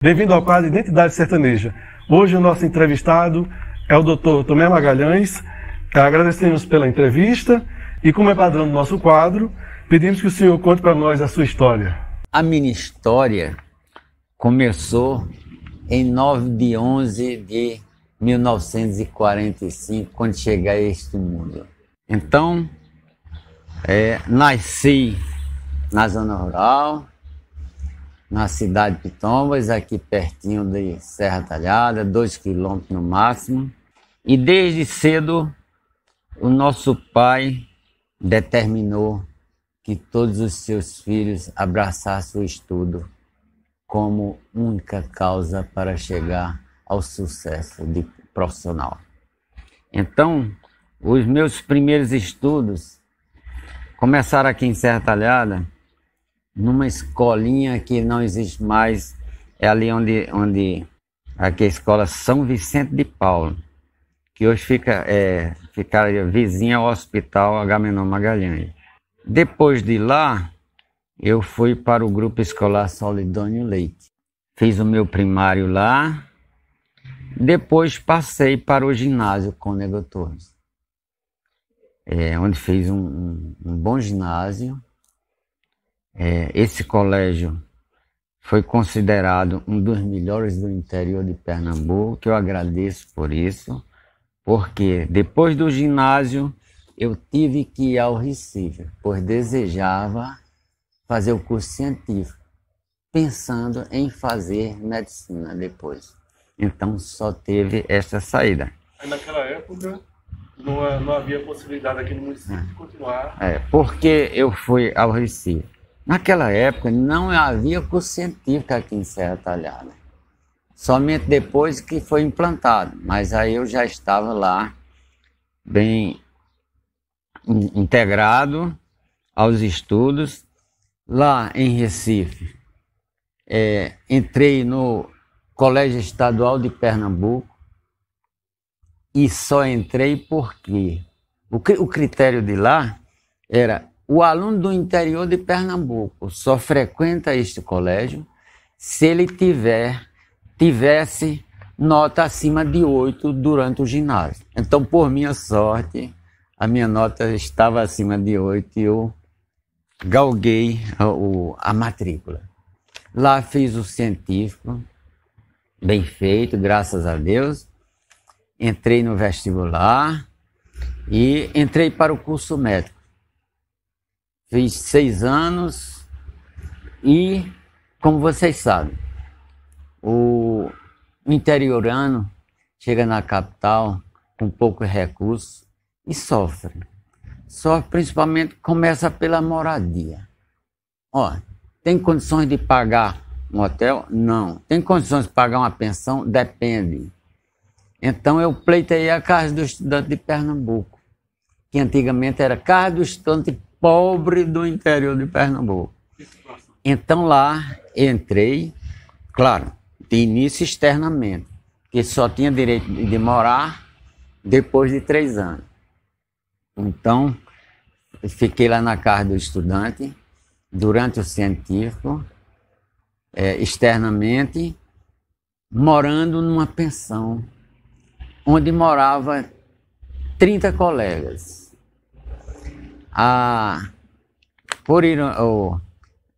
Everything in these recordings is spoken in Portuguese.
Bem-vindo ao quadro Identidade Sertaneja. Hoje o nosso entrevistado é o Dr. Tomé Magalhães. Agradecemos pela entrevista e, como é padrão do nosso quadro, pedimos que o senhor conte para nós a sua história. A minha história começou em 9 de 11 de 1945, quando cheguei a este mundo. Então, é, nasci na zona rural, na cidade de Pitombas, aqui pertinho de Serra Talhada, dois quilômetros no máximo. E desde cedo o nosso pai determinou que todos os seus filhos abraçassem o estudo como única causa para chegar ao sucesso de profissional. Então, os meus primeiros estudos Começaram aqui em Serra Talhada, numa escolinha que não existe mais, é ali onde, onde aqui é a escola São Vicente de Paulo, que hoje fica, é, fica vizinha ao Hospital Agamenon Magalhães. Depois de lá, eu fui para o Grupo Escolar Solidônio Leite. Fiz o meu primário lá, depois passei para o ginásio Cônego Torres é, onde fez um, um, bom ginásio. É, esse colégio foi considerado um dos melhores do interior de Pernambuco, que eu agradeço por isso, porque depois do ginásio eu tive que ir ao Recife, pois desejava fazer o curso científico, pensando em fazer medicina depois. Então só teve essa saída. Aí naquela época não, é, não havia possibilidade aqui no município é. de continuar. É, porque eu fui ao Recife. Naquela época não havia curso científico aqui em Serra Talhada. Somente depois que foi implantado, mas aí eu já estava lá bem integrado aos estudos. Lá em Recife, é, entrei no Colégio Estadual de Pernambuco, e só entrei porque o, o critério de lá era o aluno do interior de Pernambuco só frequenta este colégio se ele tiver tivesse nota acima de 8 durante o ginásio. Então, por minha sorte, a minha nota estava acima de 8 e eu galguei a, o, a matrícula. Lá fiz o científico, bem feito, graças a Deus entrei no vestibular e entrei para o curso médico. Fiz seis anos e, como vocês sabem, o interiorano chega na capital com poucos recursos e sofre. Sofre principalmente, começa pela moradia. Ó, tem condições de pagar um hotel? Não. Tem condições de pagar uma pensão? Depende. Então eu pleitei a Casa do Estudante de Pernambuco, que antigamente era Casa do Estudante Pobre do Interior de Pernambuco. Então lá entrei, claro, de início externamente, que só tinha direito de morar depois de três anos. Então, fiquei lá na casa do estudante, durante o científico, é, externamente, morando numa pensão onde moravam 30 colegas. A, por ir, o,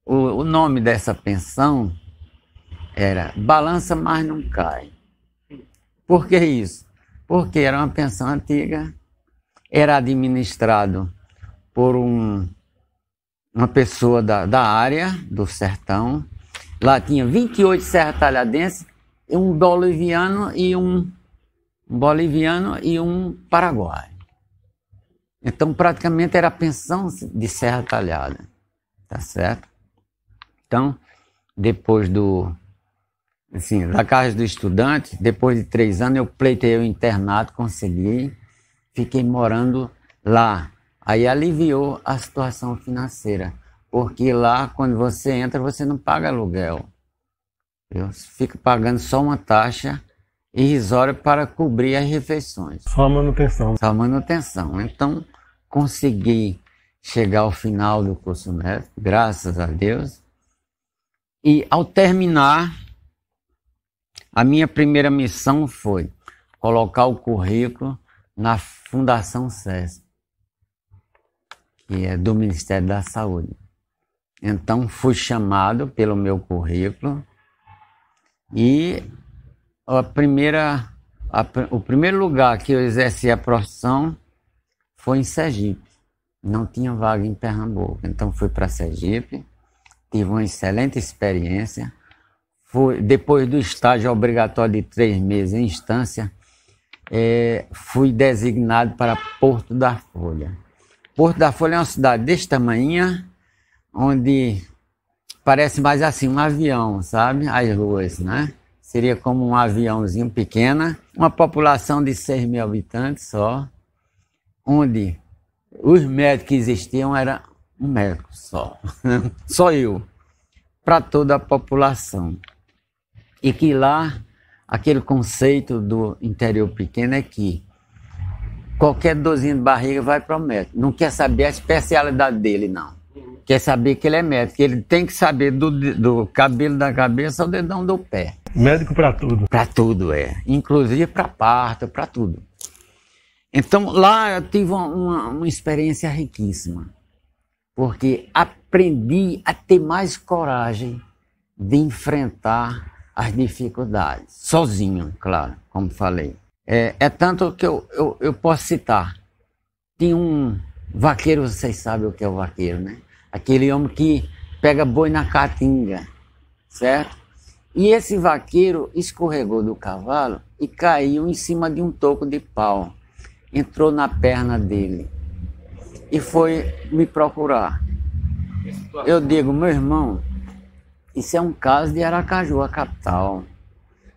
o, o nome dessa pensão era Balança Mas Não Cai. Por que isso? Porque era uma pensão antiga, era administrado por um, uma pessoa da, da área do sertão. Lá tinha 28 serra talhadenses, um boliviano e um boliviano e um paraguaio. Então, praticamente era pensão de serra talhada, tá certo? Então, depois do. Assim, da casa do estudante, depois de três anos, eu pleitei o internato, consegui, fiquei morando lá. Aí aliviou a situação financeira, porque lá, quando você entra, você não paga aluguel. Eu fico pagando só uma taxa irrisório para cobrir as refeições. Só a manutenção. Só a manutenção. Então, consegui chegar ao final do curso médico, né? graças a Deus. E ao terminar, a minha primeira missão foi colocar o currículo na Fundação SESP, que é do Ministério da Saúde. Então, fui chamado pelo meu currículo e a primeira, a, o primeiro lugar que eu exerci a profissão foi em Sergipe. Não tinha vaga em Pernambuco, então fui para Sergipe, tive uma excelente experiência. Fui, depois do estágio obrigatório de três meses em instância, é, fui designado para Porto da Folha. Porto da Folha é uma cidade deste tamanho, onde parece mais assim um avião, sabe? As ruas, né? seria como um aviãozinho pequena, uma população de 6 mil habitantes só, onde os médicos que existiam era um médico só, só eu, para toda a população. E que lá, aquele conceito do interior pequeno é que qualquer dorzinha de barriga vai para o médico. Não quer saber a especialidade dele, não. Quer saber que ele é médico. Ele tem que saber do, do cabelo da cabeça ao dedão do pé. Médico para tudo. Para tudo, é. Inclusive para parto, para tudo. Então lá eu tive uma, uma experiência riquíssima, porque aprendi a ter mais coragem de enfrentar as dificuldades, sozinho, claro, como falei. É, é tanto que eu, eu, eu, posso citar. Tinha um vaqueiro, vocês sabem o que é o vaqueiro, né? Aquele homem que pega boi na caatinga, certo? E esse vaqueiro escorregou do cavalo e caiu em cima de um toco de pau. Entrou na perna dele e foi me procurar. Eu digo, meu irmão, isso é um caso de Aracaju, a capital.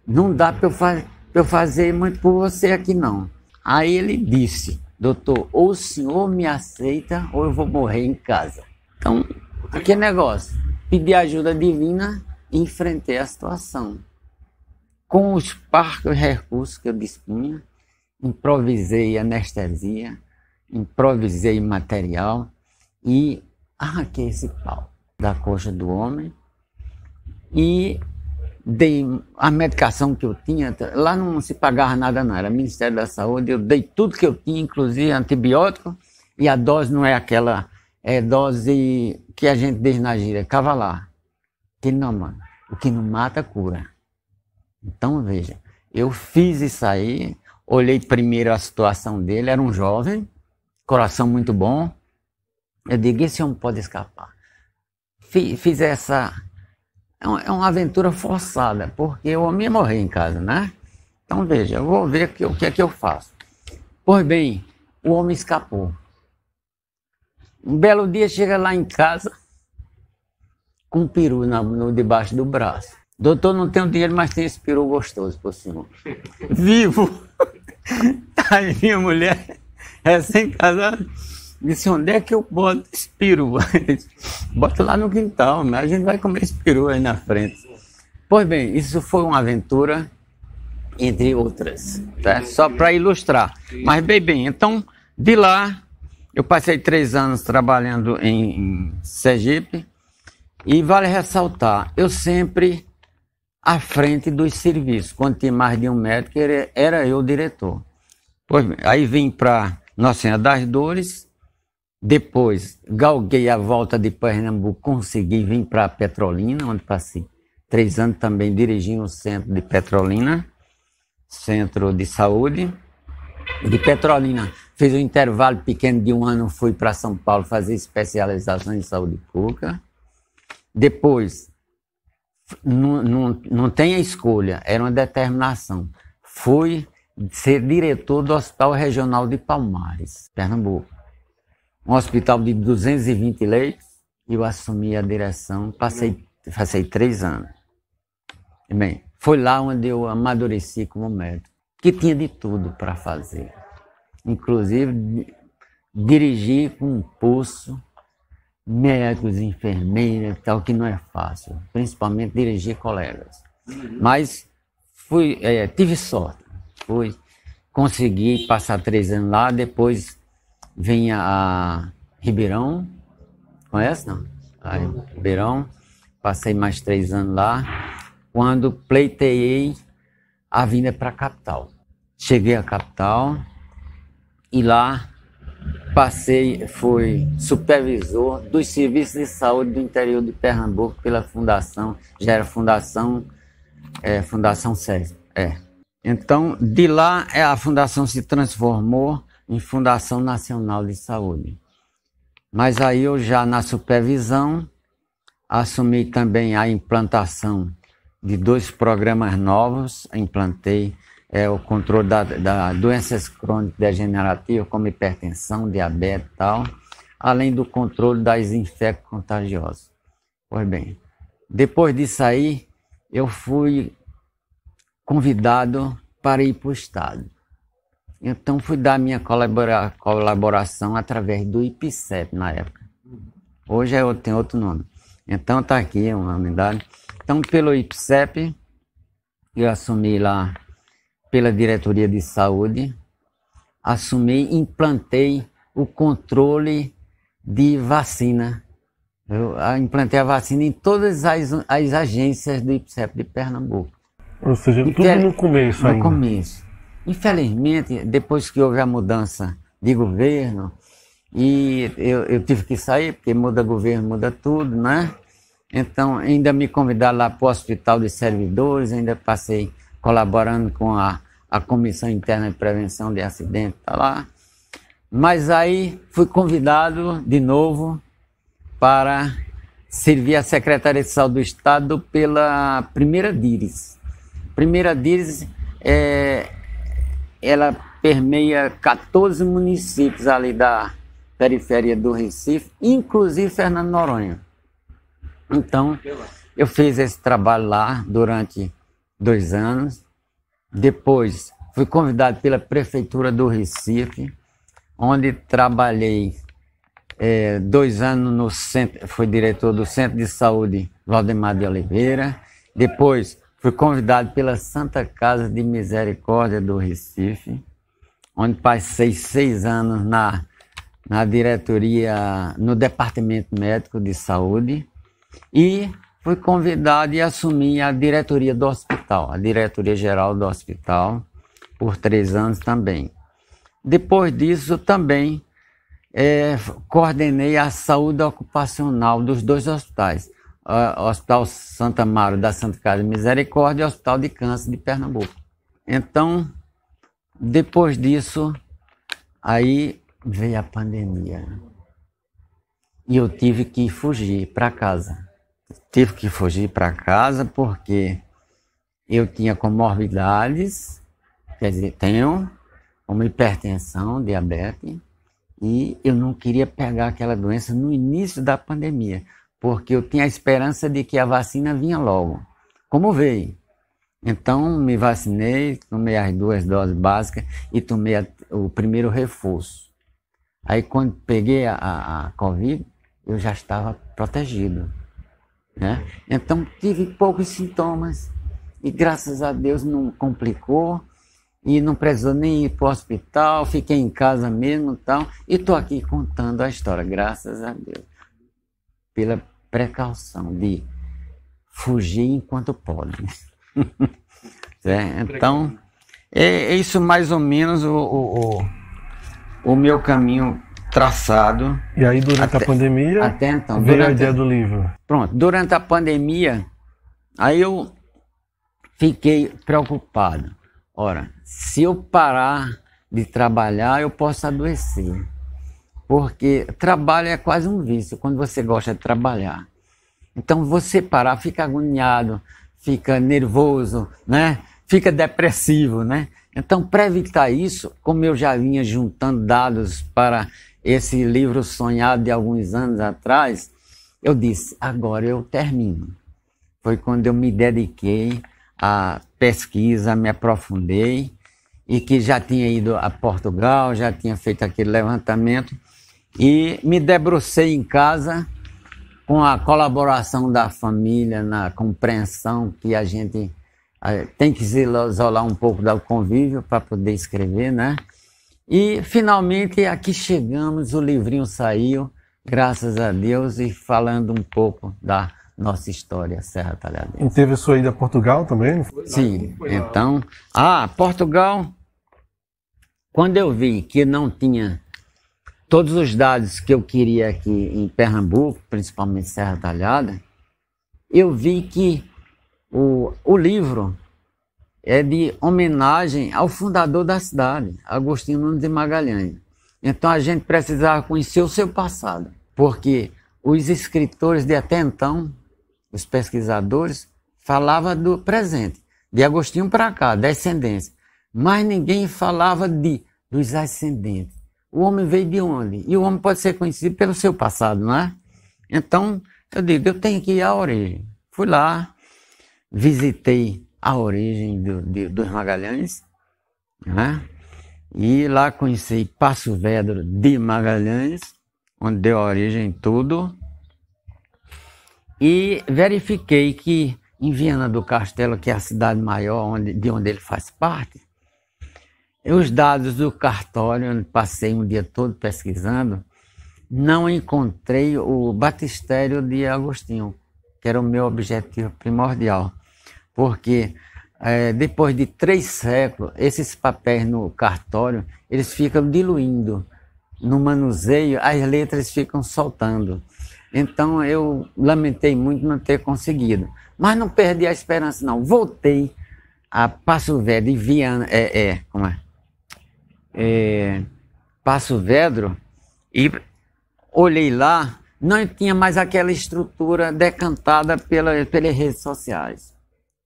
Não dá para eu, fa eu fazer muito por você aqui, não. Aí ele disse, doutor, ou o senhor me aceita ou eu vou morrer em casa. Então, aquele negócio, pedir ajuda divina enfrentei a situação. Com os parcos recursos que eu dispunha, improvisei anestesia, improvisei material e arranquei esse pau da coxa do homem e dei a medicação que eu tinha. Lá não se pagava nada, não, era Ministério da Saúde. Eu dei tudo que eu tinha, inclusive antibiótico, e a dose não é aquela é dose que a gente diz na gíria, cavalar que não, o que não mata, cura. Então, veja, eu fiz isso aí, olhei primeiro a situação dele, era um jovem, coração muito bom. Eu digo, esse homem pode escapar. Fiz, fiz essa... É, é uma, aventura forçada, porque o homem ia morrer em casa, né? Então, veja, eu vou ver que, o que é que eu faço. Pois bem, o homem escapou. Um belo dia chega lá em casa com um peru na, no, debaixo do braço. Doutor, não tenho dinheiro, mas tem esse peru gostoso por senhor. Vivo! Tá aí minha mulher, recém-casada, disse: onde é que eu boto esse peru? Bota lá no quintal, mas a gente vai comer esse peru aí na frente. Pois bem, isso foi uma aventura, entre outras, tá? só para ilustrar. Mas bem, bem, então de lá eu passei três anos trabalhando em Sergipe. E vale ressaltar, eu sempre à frente dos serviços. Quando tinha mais de um médico, era eu o diretor. Pois bem, aí vim para Nossa Senhora das Dores, depois galguei a volta de Pernambuco, consegui vir para Petrolina, onde passei três anos também dirigindo o centro de Petrolina, centro de saúde. De Petrolina, fiz um intervalo pequeno de um ano, fui para São Paulo fazer especialização em saúde pública. Depois, não, não, não tem a escolha, era uma determinação. Fui ser diretor do Hospital Regional de Palmares, Pernambuco. Um hospital de 220 leitos, eu assumi a direção, passei, passei três anos. bem, foi lá onde eu amadureci como médico, que tinha de tudo para fazer. Inclusive, dirigir com um pulso médicos, enfermeiras, tal, que não é fácil, principalmente dirigir colegas. Mas fui, é, tive sorte, fui, consegui passar três anos lá, depois vim a Ribeirão, conhece não? Ribeirão, passei mais três anos lá, quando pleiteei a vinda para a capital. Cheguei à capital e lá passei, fui supervisor dos serviços de saúde do interior de Pernambuco pela fundação, já era fundação, é, fundação SESP, é. Então, de lá é, a fundação se transformou em Fundação Nacional de Saúde. Mas aí eu já na supervisão assumi também a implantação de dois programas novos, implantei é o controle da, da doenças crônicas degenerativas, como hipertensão, diabetes e tal, além do controle das infecções contagiosas. Pois bem, depois disso aí, eu fui convidado para ir para o Estado. Então, fui dar minha colabora colaboração através do IPCEP na época. Hoje é tem outro nome. Então, está aqui é uma unidade. Então, pelo IPCEP, eu assumi lá pela Diretoria de Saúde, assumi, implantei o controle de vacina. Eu ah, implantei a vacina em todas as, as agências do IPSEP de Pernambuco. Ou seja, tudo no começo ainda. No começo. Infelizmente, depois que houve a mudança de governo, e eu, eu tive que sair, porque muda governo, muda tudo, né? Então, ainda me convidaram lá para o Hospital de Servidores, ainda passei colaborando com a, a Comissão Interna de Prevenção de Acidentes, tá lá. Mas aí fui convidado de novo para servir a Secretaria de Saúde do Estado pela primeira DIRES. Primeira DIRES, é, ela permeia 14 municípios ali da periferia do Recife, inclusive Fernando Noronha. Então, eu fiz esse trabalho lá durante dois anos. Depois fui convidado pela Prefeitura do Recife, onde trabalhei é, dois anos no centro, fui diretor do Centro de Saúde Valdemar de Oliveira. Depois fui convidado pela Santa Casa de Misericórdia do Recife, onde passei seis anos na, na diretoria, no Departamento Médico de Saúde. E fui convidado e assumi a diretoria do hospital, a diretoria geral do hospital, por três anos também. Depois disso, também é, coordenei a saúde ocupacional dos dois hospitais, o Hospital Santa Mara da Santa Casa de Misericórdia e o Hospital de Câncer de Pernambuco. Então, depois disso, aí veio a pandemia e eu tive que fugir para casa tive que fugir para casa porque eu tinha comorbidades, quer dizer, tenho uma hipertensão, diabetes, e eu não queria pegar aquela doença no início da pandemia, porque eu tinha a esperança de que a vacina vinha logo, como veio. Então, me vacinei, tomei as duas doses básicas e tomei a, o primeiro reforço. Aí, quando peguei a, a, a Covid, eu já estava protegido. Né? Então tive poucos sintomas e graças a Deus não complicou e não precisou nem ir para o hospital, fiquei em casa mesmo tal, e estou aqui contando a história, graças a Deus, pela precaução de fugir enquanto pode. é, então, é, é, isso mais ou menos o, o, o, o meu caminho traçado. E aí, durante até, a pandemia, até então, veio durante, a ideia do livro. Pronto, durante a pandemia, aí eu fiquei preocupado. Ora, se eu parar de trabalhar, eu posso adoecer. Porque trabalho é quase um vício, quando você gosta de trabalhar. Então, você parar, fica agoniado, fica nervoso, né? Fica depressivo, né? Então, para evitar isso, como eu já vinha juntando dados para esse livro sonhado de alguns anos atrás, eu disse: agora eu termino. Foi quando eu me dediquei à pesquisa, me aprofundei e que já tinha ido a Portugal, já tinha feito aquele levantamento e me debrucei em casa com a colaboração da família na compreensão que a gente eh, tem que se isolar um pouco do convívio para poder escrever, né? E finalmente aqui chegamos, o livrinho saiu, graças a Deus, e falando um pouco da nossa história, Serra Talhadense. E teve sua ida a Portugal também? Não foi? Sim, então. Ah, Portugal, quando eu vi que não tinha todos os dados que eu queria aqui em Pernambuco, principalmente Serra Talhada, eu vi que o, o livro é de homenagem ao fundador da cidade, Agostinho Nunes de Magalhães. Então a gente precisava conhecer o seu passado, porque os escritores de até então, os pesquisadores, falavam do presente, de Agostinho para cá, descendência. Mas ninguém falava de dos ascendentes. O homem veio de onde? E o homem pode ser conhecido pelo seu passado, não é? Então, eu digo, eu tenho que ir à origem. Fui lá, visitei a origem do, de, dos Magalhães. Né? E lá conheci Passo Vedro de Magalhães, onde deu origem tudo. E verifiquei que em Viana do Castelo, que é a cidade maior onde, de onde ele faz parte, os dados do cartório, onde passei um dia todo pesquisando, não encontrei o batistério de Agostinho, que era o meu objetivo primordial porque é, depois de três séculos, esses papéis no cartório, eles ficam diluindo. No manuseio, as letras ficam soltando. Então eu lamentei muito não ter conseguido. Mas não perdi a esperança, não. Voltei a Passo Velho e Viana. É, é, como é? é Passo Vedro e olhei lá, não tinha mais aquela estrutura decantada pela, pelas redes sociais.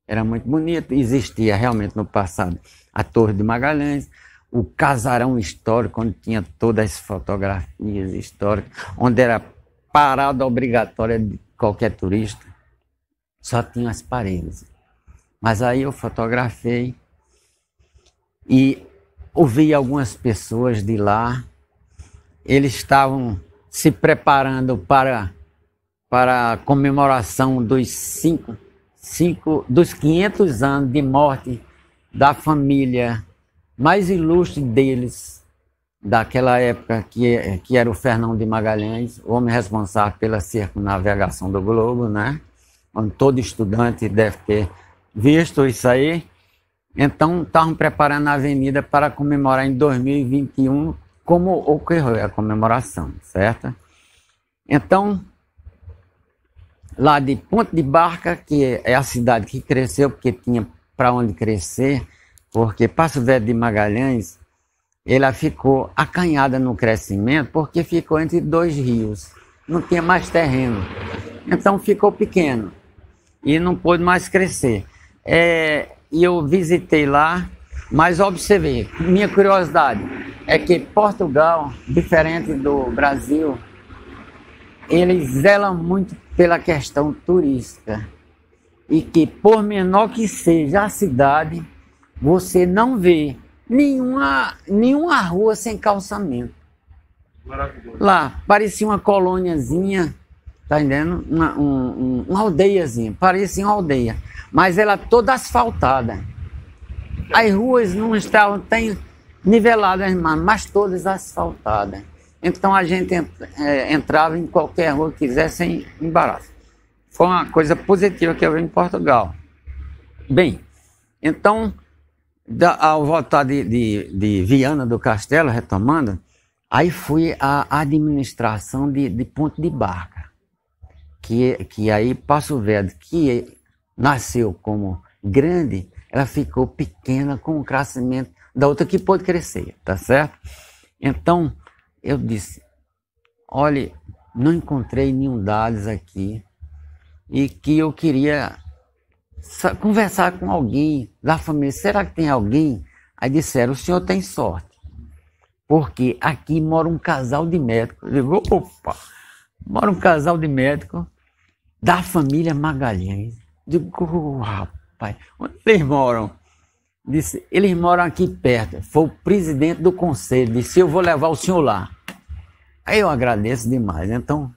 Era muito bonito, existia realmente no passado a Torre de Magalhães, o casarão histórico, onde tinha todas as fotografias históricas, onde era parada obrigatória de qualquer turista, só tinha as paredes. Mas aí eu fotografei e ouvi algumas pessoas de lá, eles estavam se preparando para, para a comemoração dos cinco cinco, dos 500 anos de morte da família mais ilustre deles, daquela época, que, que era o Fernão de Magalhães, o homem responsável pela circunnavegação do globo, né? onde todo estudante deve ter visto isso aí. Então, estavam preparando a avenida para comemorar em 2021, como ocorreu a comemoração, certo? Então, lá de Ponte de Barca, que é, é a cidade que cresceu, porque tinha para onde crescer, porque Passo Velho de Magalhães, ela ficou acanhada no crescimento, porque ficou entre dois rios, não tinha mais terreno. Então ficou pequeno e não pôde mais crescer. É, e eu visitei lá, mas observei, minha curiosidade é que Portugal, diferente do Brasil, ele zela muito pela questão turística e que, por menor que seja a cidade, você não vê nenhuma, nenhuma rua sem calçamento. Maravilhoso. Lá, parecia uma colôniazinha, tá entendendo? Uma, um, uma aldeiazinha, parecia uma aldeia, mas ela toda asfaltada. As ruas não estavam tão niveladas, mas todas asfaltadas. Então a gente é, entrava em qualquer rua que quisesse sem embaraço. Foi uma coisa positiva que eu vi em Portugal. Bem, então, ao voltar de, de, de Viana do Castelo, retomando, aí fui à administração de, de Ponte de Barca, que, que aí Passo Verde, que nasceu como grande, ela ficou pequena com o crescimento da outra que pôde crescer, tá certo? Então, eu disse: olhe, não encontrei nenhum dados aqui e que eu queria conversar com alguém da família. Será que tem alguém? Aí disseram: o senhor tem sorte, porque aqui mora um casal de médicos. Eu digo: opa, mora um casal de médicos da família Magalhães. Eu digo: oh, rapaz, onde eles moram? Disse, eles moram aqui perto. Foi o presidente do conselho. Disse, eu vou levar o senhor lá. Aí eu agradeço demais. Né? Então,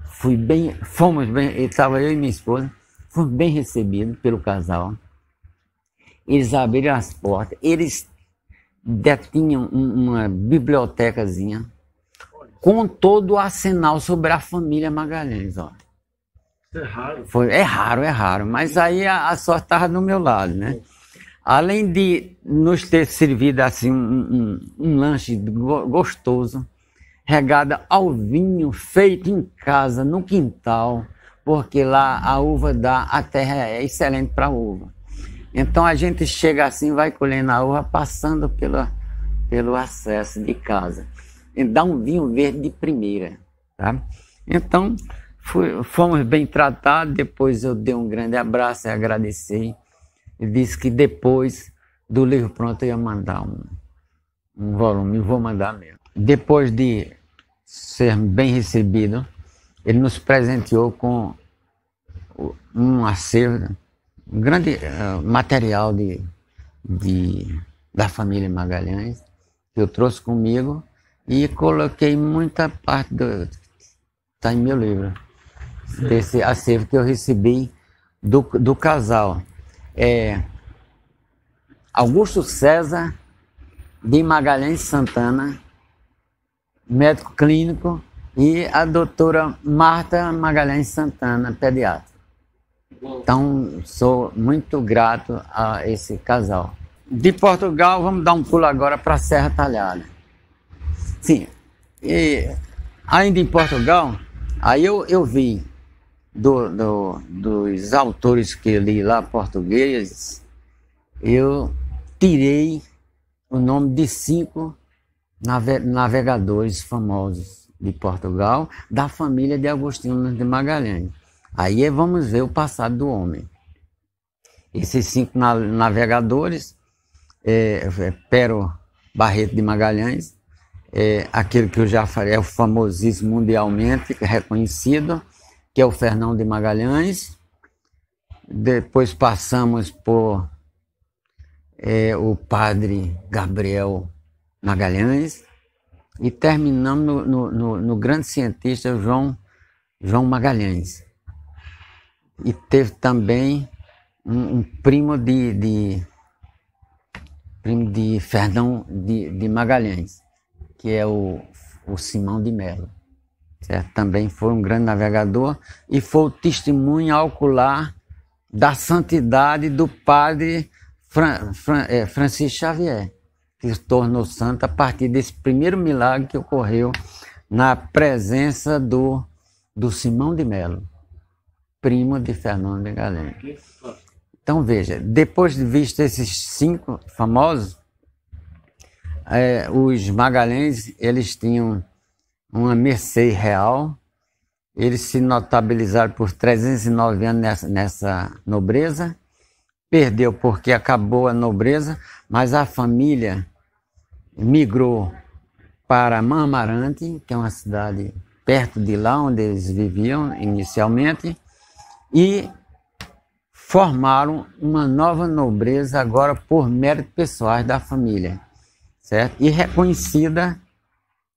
fui bem, fomos bem, estava eu e minha esposa, fomos bem recebidos pelo casal. Eles abriram as portas, eles detinham uma bibliotecazinha com todo o arsenal sobre a família Magalhães, ó. Isso é raro. Foi, é raro, é raro. Mas aí a, a sorte estava do meu lado, né? Além de nos ter servido assim um, um, um lanche gostoso, regada ao vinho feito em casa, no quintal, porque lá a uva dá, a terra é excelente para uva. Então a gente chega assim, vai colhendo a uva, passando pela, pelo acesso de casa. E dá um vinho verde de primeira, tá? Então, fui, fomos bem tratados, depois eu dei um grande abraço e agradeci ele disse que depois do livro pronto eu ia mandar um, um volume, eu vou mandar mesmo. Depois de ser bem recebido, ele nos presenteou com um acervo, um grande uh, material de, de, da família Magalhães, que eu trouxe comigo e coloquei muita parte do. Está em meu livro, desse acervo que eu recebi do, do casal é, Augusto César de Magalhães Santana, médico clínico, e a doutora Marta Magalhães Santana, pediatra. Então, sou muito grato a esse casal. De Portugal, vamos dar um pulo agora para Serra Talhada. Sim, e ainda em Portugal, aí eu, eu vi do, do, dos autores que eu li lá portugueses, eu tirei o nome de cinco navegadores famosos de Portugal, da família de Agostinho de Magalhães. Aí é, vamos ver o passado do homem. Esses cinco navegadores, é, é Pero Barreto de Magalhães, é, aquele que eu já falei, é o famosíssimo mundialmente reconhecido, que é o Fernão de Magalhães. Depois passamos por é, o padre Gabriel Magalhães e terminamos no, no, no, no grande cientista João, João Magalhães. E teve também um, um primo de, de, primo de Fernão de, de Magalhães, que é o, o Simão de Melo. Certo? É, também foi um grande navegador e foi o testemunho ocular da santidade do padre Fran, Fran, é, Francisco Xavier, que se tornou santo a partir desse primeiro milagre que ocorreu na presença do, do Simão de Melo, primo de Fernando de Galeno. Então veja, depois de visto esses cinco famosos, é, os Magalhães eles tinham uma mercê real. Eles se notabilizaram por 309 anos nessa, nessa nobreza. Perdeu porque acabou a nobreza, mas a família migrou para Mamarante, que é uma cidade perto de lá onde eles viviam inicialmente, e formaram uma nova nobreza agora por mérito pessoais da família, certo? E reconhecida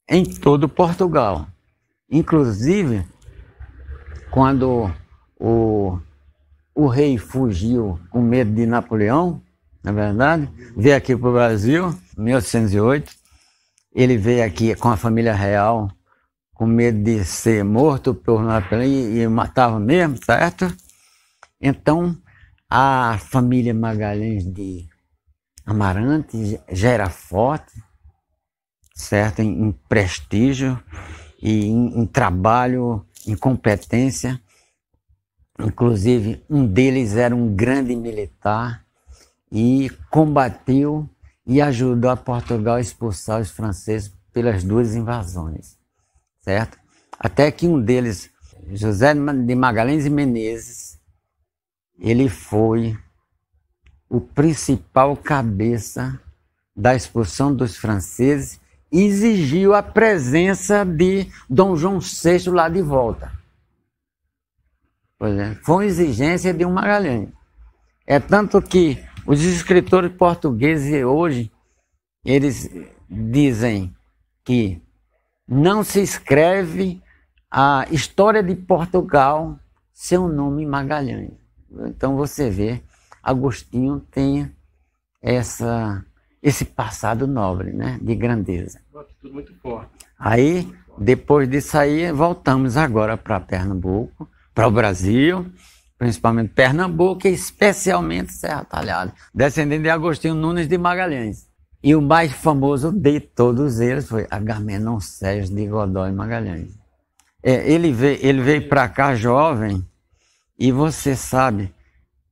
em todo Portugal. Inclusive, quando o, o rei fugiu com medo de Napoleão, na verdade, veio aqui para o Brasil, em 1808, ele veio aqui com a família real, com medo de ser morto por Napoleão e, e matava mesmo, certo? Então, a família Magalhães de Amarante, já era forte certo? Em, em prestígio e em, em trabalho, em competência. Inclusive, um deles era um grande militar e combateu e ajudou a Portugal a expulsar os franceses pelas duas invasões, certo? Até que um deles, José de Magalhães e Menezes, ele foi o principal cabeça da expulsão dos franceses exigiu a presença de Dom João VI lá de volta. Pois é, foi uma exigência de um Magalhães. É tanto que os escritores portugueses hoje, eles dizem que não se escreve a história de Portugal sem o nome Magalhães. Então você vê, Agostinho tem essa, esse passado nobre, né, de grandeza. Uma atitude muito forte. Aí, depois disso aí, voltamos agora para Pernambuco, para o Brasil, principalmente Pernambuco e especialmente Serra Talhada, descendente de Agostinho Nunes de Magalhães. E o mais famoso de todos eles foi Agamenon Sérgio de Godói Magalhães. É, ele veio, ele veio para cá jovem e você sabe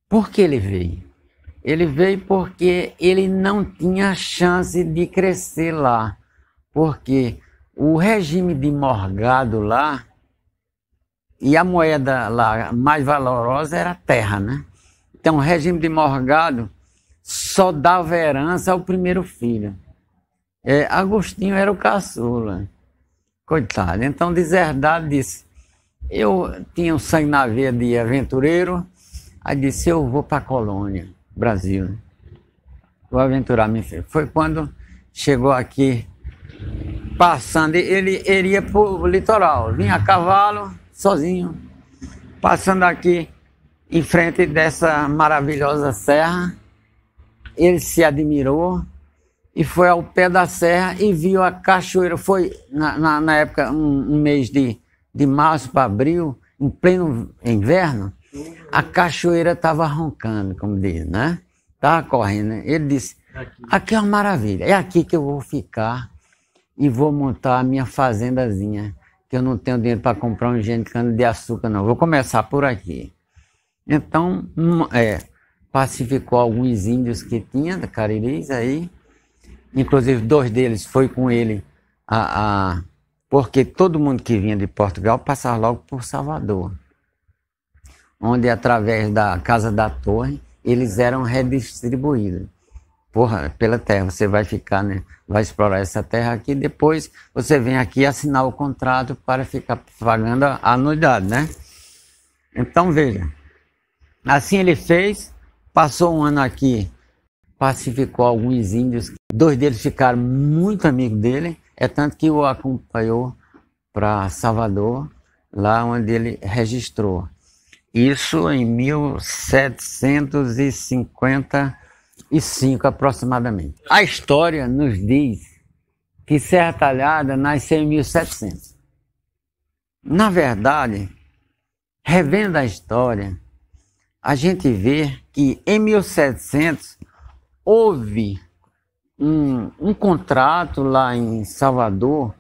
por que ele veio. Ele veio porque ele não tinha chance de crescer lá. Porque o regime de morgado lá e a moeda lá mais valorosa era a terra, né? Então, o regime de morgado só dava herança ao primeiro filho. É, Agostinho era o caçula, coitado. Então, deserdado disse: Eu tinha um sangue na veia de aventureiro, aí disse: Eu vou para a colônia, Brasil. Vou aventurar, minha filha. Foi quando chegou aqui passando, ele iria para o litoral, vinha a cavalo, sozinho, passando aqui em frente dessa maravilhosa serra. Ele se admirou e foi ao pé da serra e viu a cachoeira. Foi, na, na, na época, um, um, mês de, de março para abril, em pleno inverno, a cachoeira estava roncando, como diz, né? Estava correndo. Né? Ele disse: aqui. aqui é uma maravilha, é aqui que eu vou ficar e vou montar a minha fazendazinha, que eu não tenho dinheiro para comprar um higiênico de açúcar, não. Vou começar por aqui. Então, é, pacificou alguns índios que tinha, da Cariris aí, inclusive dois deles foi com ele a, a porque todo mundo que vinha de Portugal passava logo por Salvador, onde através da Casa da Torre eles eram redistribuídos porra, pela terra, você vai ficar, né, vai explorar essa terra aqui, depois você vem aqui assinar o contrato para ficar pagando a anuidade, né? Então veja, assim ele fez, passou um ano aqui, pacificou alguns índios, dois deles ficaram muito amigos dele, é tanto que o acompanhou para Salvador, lá onde ele registrou. Isso em 1750 cinco aproximadamente. A história nos diz que Serra Talhada nasceu em 1700. Na verdade, revendo a história, a gente vê que em 1700 houve um, um contrato lá em Salvador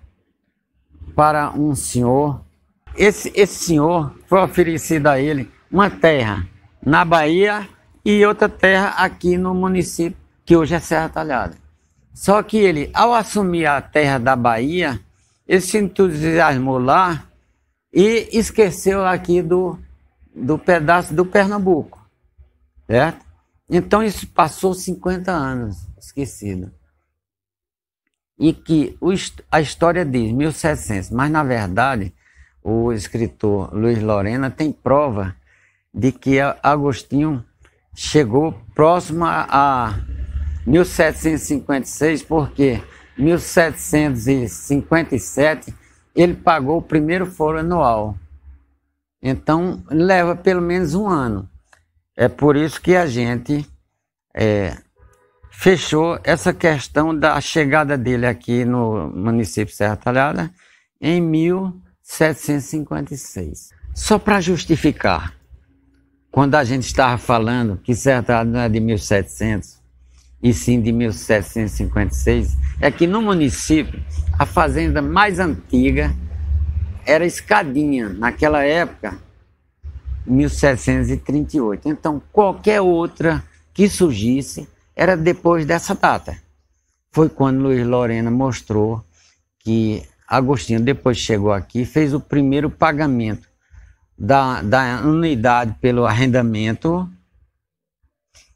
para um senhor. Esse, esse senhor foi oferecido a ele uma terra na Bahia e outra terra aqui no município, que hoje é Serra Talhada. Só que ele, ao assumir a terra da Bahia, ele se entusiasmou lá e esqueceu aqui do, do pedaço do Pernambuco, certo? Então isso passou 50 anos esquecido. E que o, a história diz 1700, mas na verdade o escritor Luiz Lorena tem prova de que Agostinho chegou próxima a 1756, porque 1757 ele pagou o primeiro foro anual. Então leva pelo menos um ano. É por isso que a gente é, fechou essa questão da chegada dele aqui no município Serra Talhada em 1756. Só para justificar, quando a gente estava falando que certa não é de 1700, e sim de 1756, é que no município a fazenda mais antiga era Escadinha, naquela época, 1738. Então, qualquer outra que surgisse era depois dessa data. Foi quando Luiz Lorena mostrou que Agostinho depois chegou aqui e fez o primeiro pagamento da, da unidade pelo arrendamento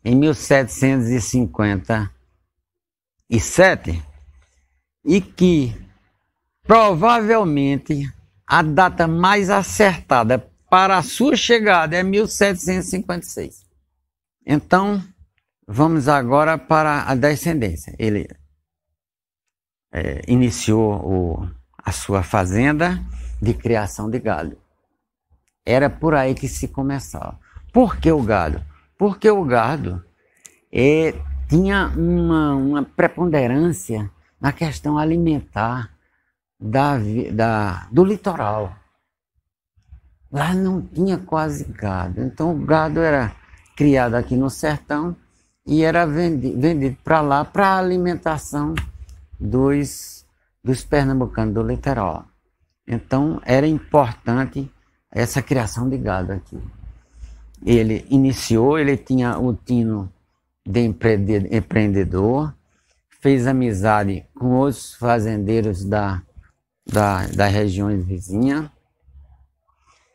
em 1757 e que provavelmente a data mais acertada para a sua chegada é 1756. Então, vamos agora para a descendência. Ele é, iniciou o, a sua fazenda de criação de gado. Era por aí que se começava. Por que o gado? Porque o gado é, tinha uma, uma preponderância na questão alimentar da, da, do litoral. Lá não tinha quase gado. Então o gado era criado aqui no sertão e era vendido, vendido para lá para a alimentação dos, dos pernambucanos do litoral. Então era importante essa criação de gado aqui. Ele iniciou, ele tinha o tino de empreendedor, fez amizade com outros fazendeiros da, da, da região vizinha.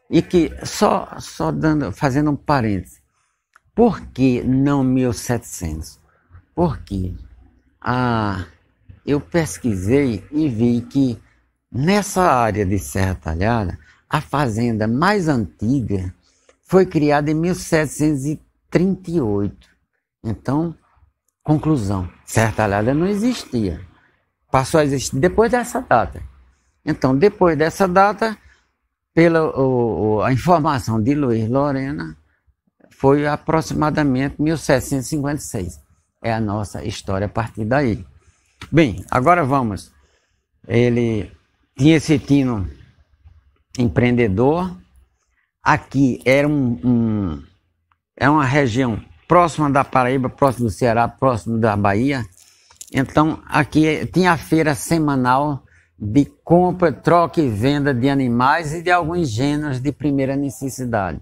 E que, só, só dando, fazendo um parêntese, por que não 1700? Porque ah, eu pesquisei e vi que nessa área de Serra Talhada, a fazenda mais antiga foi criada em 1738. Então, conclusão, Sertalhada não existia. Passou a existir depois dessa data. Então, depois dessa data, pela o, a informação de Luiz Lorena, foi aproximadamente 1756. É a nossa história a partir daí. Bem, agora vamos. Ele tinha esse tino empreendedor. Aqui era um, um é uma região próxima da Paraíba, próximo do Ceará, próximo da Bahia. Então aqui tinha a feira semanal de compra, troca e venda de animais e de alguns gêneros de primeira necessidade.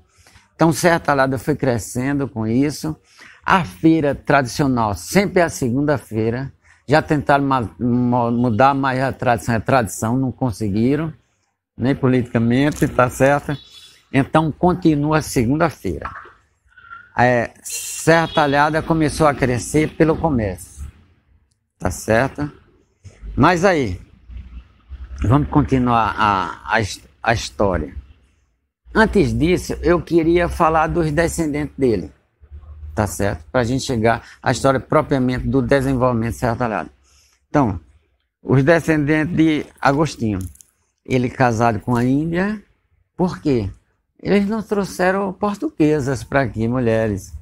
Então certa lado eu fui crescendo com isso. A feira tradicional sempre é a segunda-feira. Já tentaram mudar, mas a tradição é tradição, não conseguiram nem politicamente, tá certo? Então continua segunda-feira. É, Talhada começou a crescer pelo comércio, tá certo? Mas aí, vamos continuar a, a, a história. Antes disso, eu queria falar dos descendentes dele, tá certo? Para a gente chegar à história propriamente do desenvolvimento de Serra Talhada. Então, os descendentes de Agostinho ele casado com a Índia, por quê? Eles não trouxeram portuguesas para aqui, mulheres.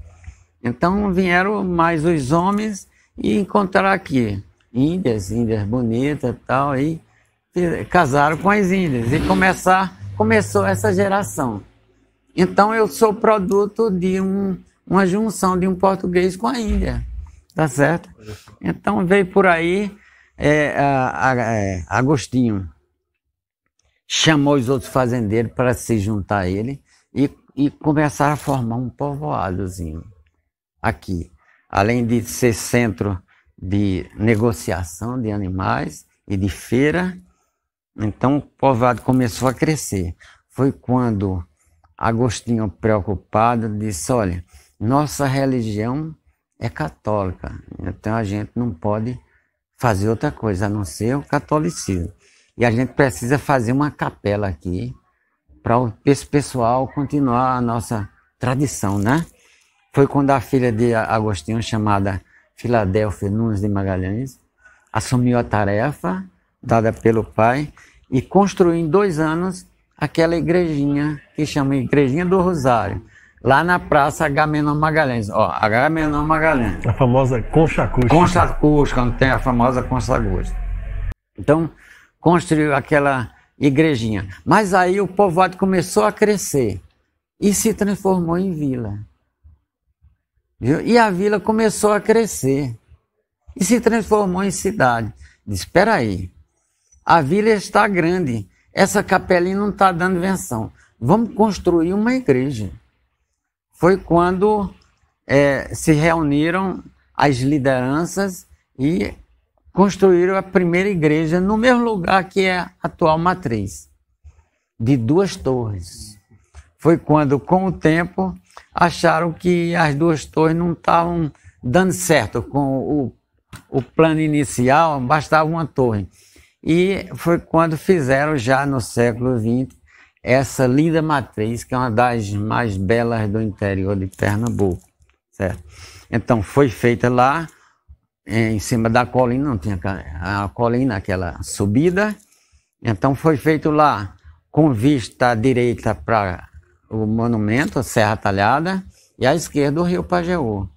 Então vieram mais os homens e encontraram aqui índias, índias bonitas e tal, e casaram com as índias e começar, começou essa geração. Então eu sou produto de um, uma junção de um português com a Índia, tá certo? Então veio por aí é, a, a, é, Agostinho chamou os outros fazendeiros para se juntar a ele e, e começaram a formar um povoadozinho aqui. Além de ser centro de negociação de animais e de feira, então o povoado começou a crescer. Foi quando Agostinho, preocupado, disse: Olha, nossa religião é católica, então a gente não pode fazer outra coisa a não ser o catolicismo. E a gente precisa fazer uma capela aqui para esse pessoal continuar a nossa tradição, né? Foi quando a filha de Agostinho, chamada Filadélfia Nunes de Magalhães, assumiu a tarefa dada pelo pai e construiu em dois anos aquela igrejinha que chama Igrejinha do Rosário, lá na Praça Agamenon Magalhães. Ó, Agamenon Magalhães. A famosa Concha Acústica. Concha Acústica, onde tem a famosa Concha Acústica. Então, construiu aquela igrejinha. Mas aí o povoado começou a crescer e se transformou em vila. Viu? E a vila começou a crescer e se transformou em cidade. Diz: espera aí, a vila está grande, essa capelinha não está dando venção. Vamos construir uma igreja. Foi quando é, se reuniram as lideranças e construíram a primeira igreja no mesmo lugar que é a atual matriz, de duas torres. Foi quando, com o tempo, acharam que as duas torres não estavam dando certo com o, o plano inicial, bastava uma torre. E foi quando fizeram, já no século XX, essa linda matriz, que é uma das mais belas do interior de Pernambuco, certo? Então, foi feita lá, é, em cima da colina, não tinha a colina, aquela subida. Então foi feito lá com vista à direita para o monumento, Serra Talhada, e à esquerda o Rio Pajeú.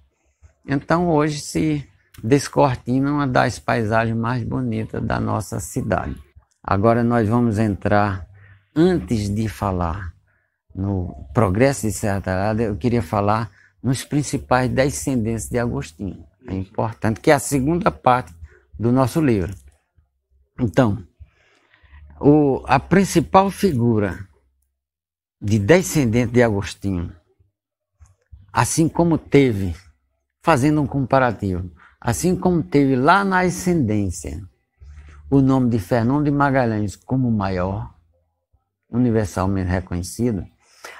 Então hoje se descortina uma das paisagens mais bonitas da nossa cidade. Agora nós vamos entrar, antes de falar no progresso de Serra Talhada, eu queria falar nos principais descendentes de Agostinho. É importante, que é a segunda parte do nosso livro. Então, o, a principal figura de descendente de Agostinho, assim como teve, fazendo um comparativo, assim como teve lá na ascendência o nome de Fernão de Magalhães como maior, universalmente reconhecido,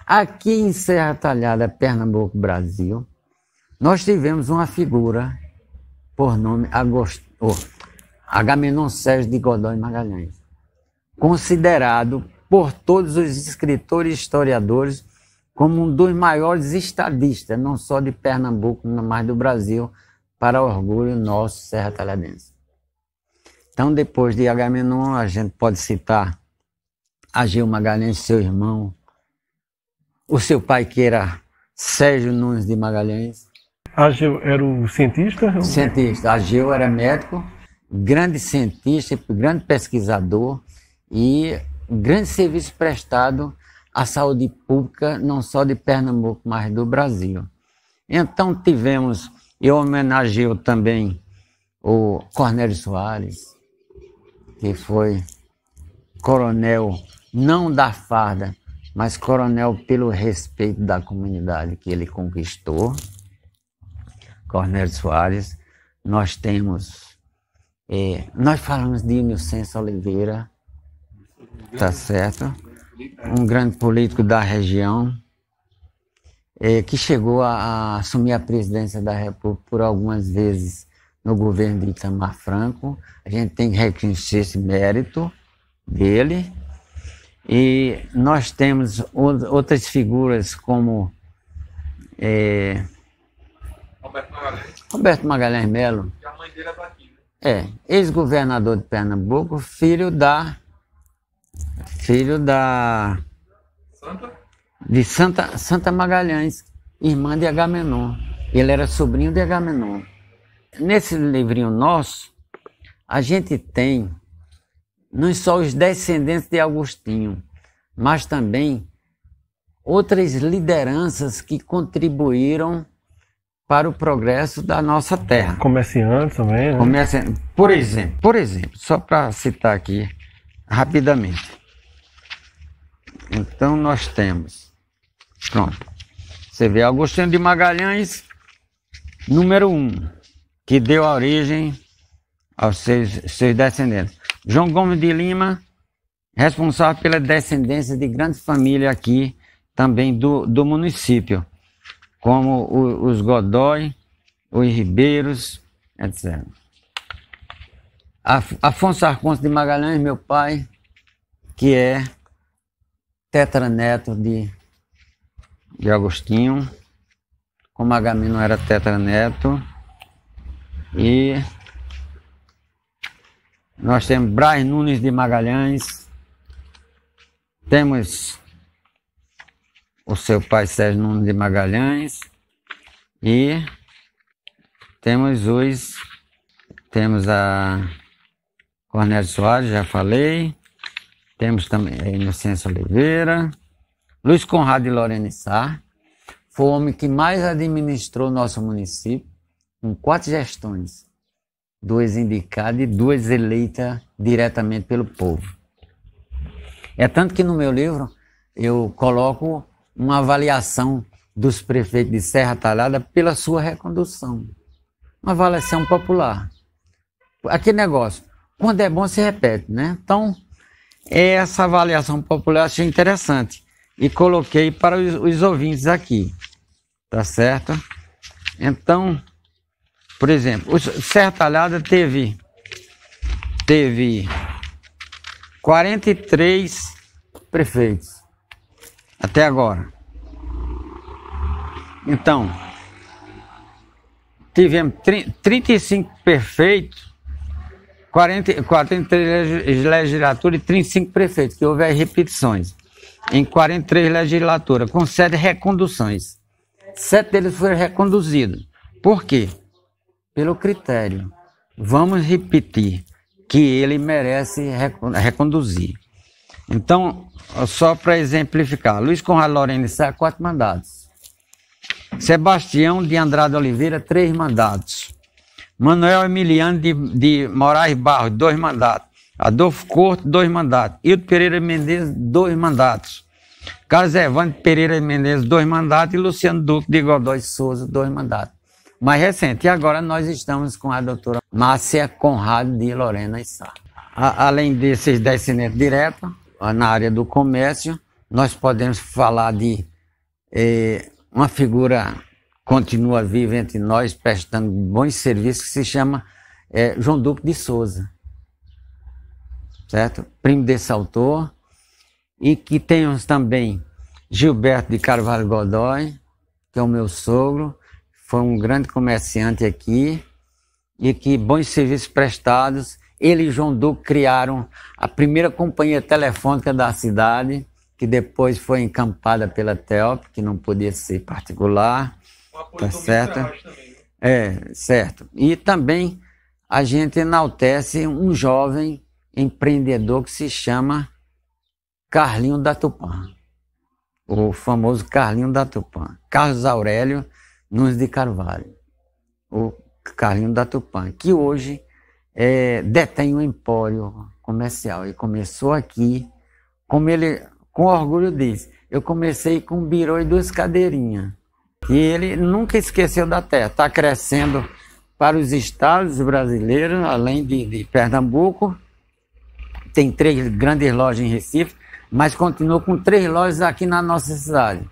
aqui em Serra Talhada, Pernambuco, Brasil, nós tivemos uma figura por nome oh, Agamenon Sérgio de Godói Magalhães, considerado por todos os escritores e historiadores como um dos maiores estadistas, não só de Pernambuco, mas do Brasil, para orgulho nosso, Serra Talhadense. Então, depois de Agamenon, a gente pode citar Agil Magalhães, seu irmão, o seu pai que era Sérgio Nunes de Magalhães, Ageu era o cientista? Cientista. Ageu era médico, grande cientista, grande pesquisador e grande serviço prestado à saúde pública, não só de Pernambuco, mas do Brasil. Então tivemos, eu homenageio também o Cornélio Soares, que foi coronel, não da farda, mas coronel pelo respeito da comunidade que ele conquistou. Cornélio Soares, nós temos. É, nós falamos de Inocêncio Oliveira, tá certo? Um grande político da região, é, que chegou a, a, assumir a presidência da República por algumas vezes no governo de Itamar Franco. A gente tem que reconhecer esse mérito dele. E nós temos outras figuras como. É, Alberto Magalhães. Magalhães Melo. E a mãe dele é daqui, né? É, ex-governador de Pernambuco, filho da. Filho da. Santa? De Santa, Santa Magalhães, irmã de Agamenon. Ele era sobrinho de Agamenon. Nesse livrinho nosso, a gente tem não só os descendentes de Agostinho, mas também outras lideranças que contribuíram para o progresso da nossa terra. Comerciantes também, né? Comerciantes. Por exemplo, por exemplo, só para citar aqui rapidamente. Então nós temos. Pronto. Você vê Agostinho de Magalhães, número um, que deu origem aos seus, seus descendentes. João Gomes de Lima, responsável pela descendência de grandes famílias aqui também do, do município como os Godói, os Ribeiros, etc. Af Afonso Arconso de Magalhães, meu pai, que é tetraneto de, de Agostinho, como Agamemnon era tetraneto, e nós temos Brás Nunes de Magalhães, temos o seu pai Sérgio Nunes de Magalhães e temos os temos a Cornélio Soares, já falei, temos também a Inocência Oliveira, Luiz Conrado de Lorena Sá, foi o homem que mais administrou nosso município, com quatro gestões, duas indicadas e duas eleitas diretamente pelo povo. É tanto que no meu livro eu coloco uma avaliação dos prefeitos de Serra Talhada pela sua recondução. Uma avaliação popular. Aquele negócio, quando é bom se repete, né? Então, é essa avaliação popular eu achei interessante e coloquei para os, os ouvintes aqui, tá certo? Então, por exemplo, o Serra Talhada teve, teve 43 prefeitos até agora. Então, tivemos 35 prefeitos, 40, 43 legislaturas e 35 prefeitos, que houve as repetições, em 43 legislaturas, com sete reconduções. Sete deles foram reconduzidos. Por quê? Pelo critério. Vamos repetir que ele merece reconduzir. Então, só para exemplificar, Luiz Conrado Lorena Sá, é quatro mandados. Sebastião de Andrade Oliveira, três mandados. Manuel Emiliano de, de Moraes Barros, dois mandatos. Adolfo Corto, dois mandatos. Hildo Pereira Mendes, dois mandatos. Carlos Evandro Pereira Mendes, dois mandatos. E Luciano Duque de Godói Souza, dois mandatos. Mais recente. E agora nós estamos com a doutora Márcia Conrado de Lorena Sá. Além desses dez diretos, ah, na área do comércio, nós podemos falar de eh, uma figura continua viva entre nós, prestando bons serviços, que se chama eh, João Duque de Souza, certo? Primo desse autor, e que temos também Gilberto de Carvalho Godoy, que é o meu sogro, foi um grande comerciante aqui, e que bons serviços prestados ele e João Duque criaram a primeira companhia telefônica da cidade, que depois foi encampada pela TELP, que não podia ser particular. tá certo? Também. Né? É, certo. E também a gente enaltece um jovem empreendedor que se chama Carlinho da Tupã. O famoso Carlinho da Tupã. Carlos Aurélio Nunes de Carvalho. O Carlinho da Tupã, que hoje é, detém um empório comercial e começou aqui, como ele com orgulho diz, eu comecei com um birô e duas cadeirinhas. E ele nunca esqueceu da terra, está crescendo para os estados brasileiros, além de, de Pernambuco, tem três grandes lojas em Recife, mas continua com três lojas aqui na nossa cidade.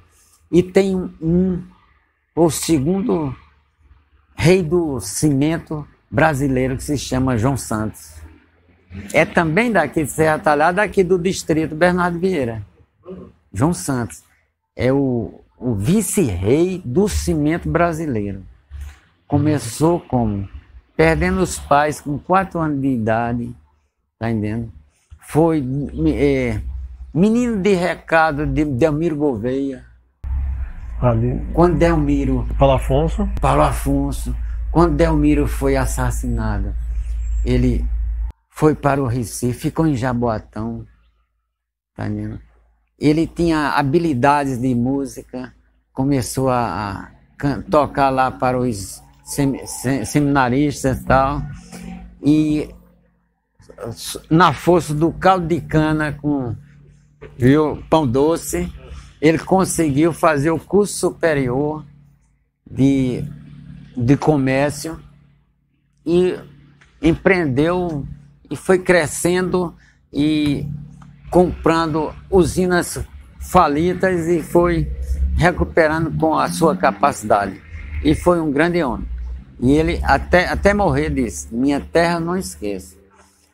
E tem um, o segundo rei do cimento brasileiro que se chama João Santos. É também daqui de Serra Talhada, aqui do distrito Bernardo Vieira. João Santos é o, o vice-rei do cimento brasileiro. Começou como? Perdendo os pais com quatro anos de idade, tá entendendo? Foi é, menino de recado de Delmiro Gouveia. Ali. Quando Delmiro. Paulo Afonso. Paulo Afonso. Quando Delmiro foi assassinado, ele foi para o Recife, ficou em Jaboatão. Tá vendo? Ele tinha habilidades de música, começou a, a tocar lá para os sem, sem, seminaristas e tal. E na força do caldo de cana com viu, pão doce, ele conseguiu fazer o curso superior de de comércio e empreendeu e foi crescendo e comprando usinas falidas e foi recuperando com a sua capacidade. E foi um grande homem. E ele até, até morrer disse: Minha terra não esqueça.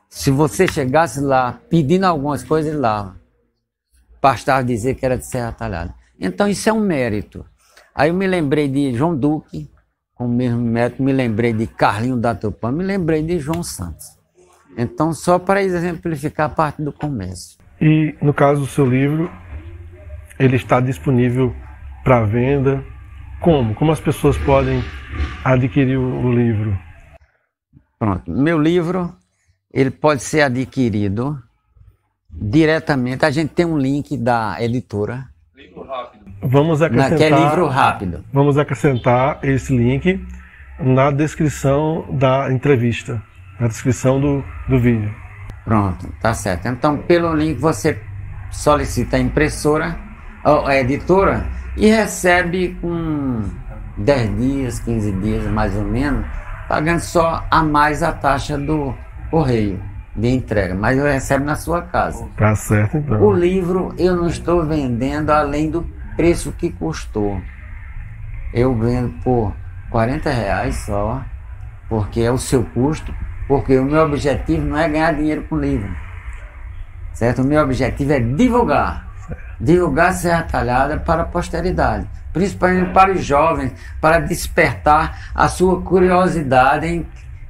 Se você chegasse lá pedindo algumas coisas, lá bastava dizer que era de Serra Talhada. Então isso é um mérito. Aí eu me lembrei de João Duque, com o mesmo método, me lembrei de Carlinho da Tupã, me lembrei de João Santos. Então, só para exemplificar a parte do começo. E, no caso do seu livro, ele está disponível para venda. Como? Como as pessoas podem adquirir o livro? Pronto, meu livro ele pode ser adquirido diretamente. A gente tem um link da editora Livro rápido. Vamos acrescentar, Naquele livro rápido. Vamos acrescentar esse link na descrição da entrevista, na descrição do, do vídeo. Pronto, tá certo. Então, pelo link, você solicita a impressora, a editora, e recebe com 10 dias, 15 dias mais ou menos, pagando só a mais a taxa do correio de entrega, mas eu recebe na sua casa. Tá certo, então. O livro eu não estou vendendo além do preço que custou. Eu vendo por 40 reais só, porque é o seu custo, porque o meu objetivo não é ganhar dinheiro com livro. Certo? O meu objetivo é divulgar. Certo. Divulgar Serra Talhada para a posteridade, principalmente para os jovens, para despertar a sua curiosidade em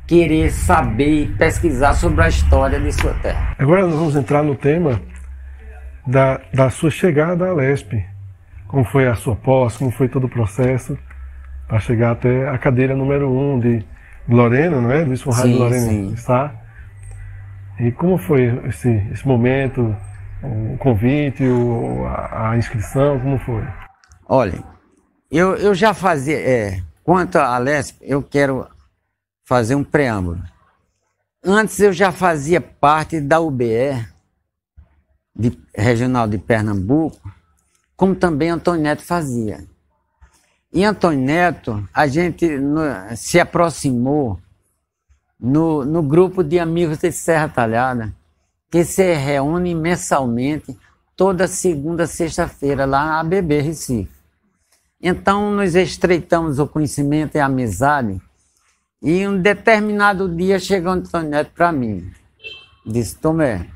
querer saber e pesquisar sobre a história de sua terra. Agora nós vamos entrar no tema da, da sua chegada à Lesp. Como foi a sua posse, como foi todo o processo para chegar até a cadeira número 1 um de Lorena, não é? Luiz Conrado sim, Lorena sim. está. E como foi esse, esse momento, o convite, o, a, a, inscrição, como foi? Olha, eu, eu já fazia. É, quanto à Lesp, eu quero fazer um preâmbulo. Antes eu já fazia parte da UBE, de, regional de Pernambuco, como também Antônio Neto fazia. E Antônio Neto, a gente no, se aproximou no, no grupo de amigos de Serra Talhada, que se reúne mensalmente toda segunda, sexta-feira lá na ABB Recife. Então, nos estreitamos o conhecimento e a amizade e um determinado dia chegou Antônio Neto para mim. Disse, Tomé,